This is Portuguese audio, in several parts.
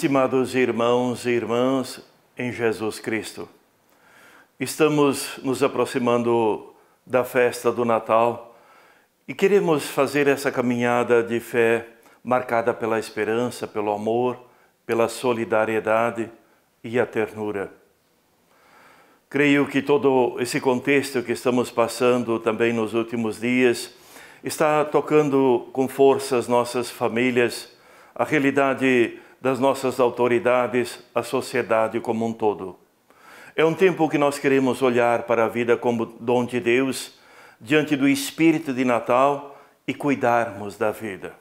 Estimados irmãos e irmãs em Jesus Cristo, estamos nos aproximando da festa do Natal e queremos fazer essa caminhada de fé marcada pela esperança, pelo amor, pela solidariedade e a ternura. Creio que todo esse contexto que estamos passando também nos últimos dias está tocando com força as nossas famílias, a realidade das nossas autoridades, a sociedade como um todo. É um tempo que nós queremos olhar para a vida como dom de Deus, diante do espírito de Natal e cuidarmos da vida.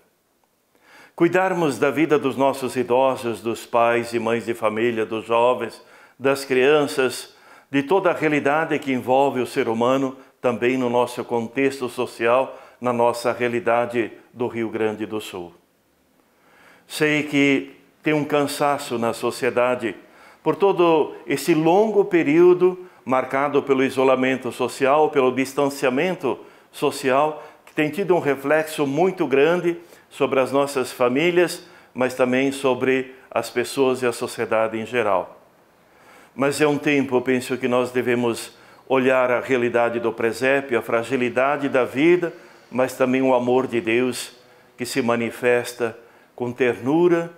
Cuidarmos da vida dos nossos idosos, dos pais e mães de família, dos jovens, das crianças, de toda a realidade que envolve o ser humano, também no nosso contexto social, na nossa realidade do Rio Grande do Sul. Sei que tem um cansaço na sociedade por todo esse longo período marcado pelo isolamento social, pelo distanciamento social, que tem tido um reflexo muito grande sobre as nossas famílias, mas também sobre as pessoas e a sociedade em geral. Mas é um tempo, penso, que nós devemos olhar a realidade do presépio, a fragilidade da vida, mas também o amor de Deus que se manifesta com ternura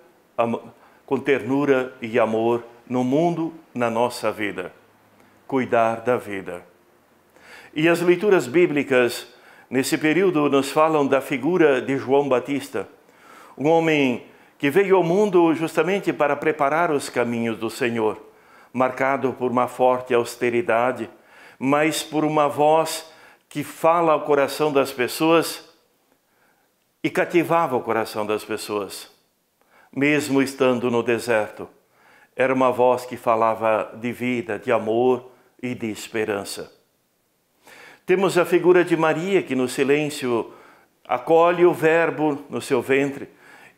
com ternura e amor no mundo, na nossa vida. Cuidar da vida. E as leituras bíblicas nesse período nos falam da figura de João Batista, um homem que veio ao mundo justamente para preparar os caminhos do Senhor, marcado por uma forte austeridade, mas por uma voz que fala ao coração das pessoas e cativava o coração das pessoas mesmo estando no deserto. Era uma voz que falava de vida, de amor e de esperança. Temos a figura de Maria que no silêncio acolhe o Verbo no seu ventre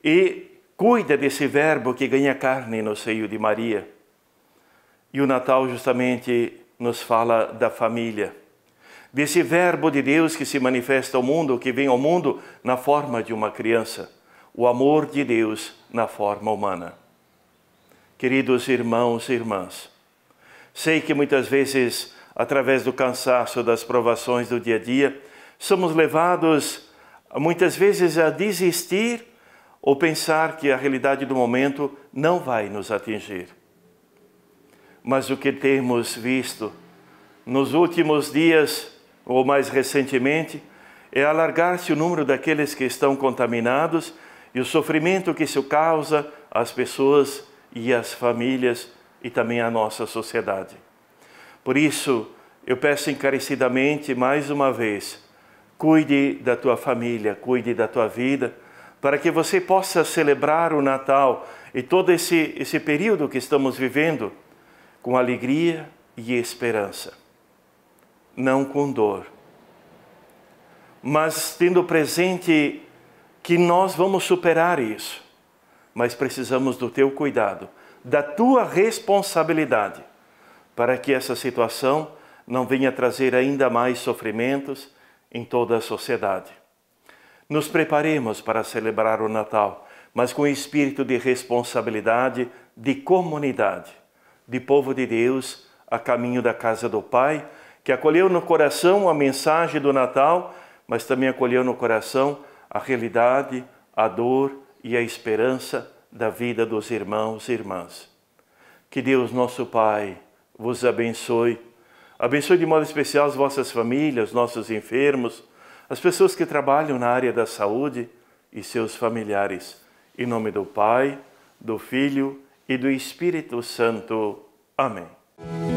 e cuida desse Verbo que ganha carne no seio de Maria. E o Natal justamente nos fala da família, desse Verbo de Deus que se manifesta ao mundo, que vem ao mundo na forma de uma criança o amor de Deus na forma humana. Queridos irmãos e irmãs, sei que muitas vezes, através do cansaço das provações do dia a dia, somos levados muitas vezes a desistir ou pensar que a realidade do momento não vai nos atingir. Mas o que temos visto nos últimos dias, ou mais recentemente, é alargar-se o número daqueles que estão contaminados e o sofrimento que isso causa às pessoas e às famílias e também à nossa sociedade. Por isso, eu peço encarecidamente mais uma vez, cuide da tua família, cuide da tua vida, para que você possa celebrar o Natal e todo esse, esse período que estamos vivendo com alegria e esperança, não com dor, mas tendo presente que nós vamos superar isso, mas precisamos do teu cuidado, da tua responsabilidade, para que essa situação não venha trazer ainda mais sofrimentos em toda a sociedade. Nos preparemos para celebrar o Natal, mas com espírito de responsabilidade, de comunidade, de povo de Deus a caminho da casa do Pai, que acolheu no coração a mensagem do Natal, mas também acolheu no coração a a realidade, a dor e a esperança da vida dos irmãos e irmãs. Que Deus, nosso Pai, vos abençoe. Abençoe de modo especial as vossas famílias, nossos enfermos, as pessoas que trabalham na área da saúde e seus familiares. Em nome do Pai, do Filho e do Espírito Santo. Amém.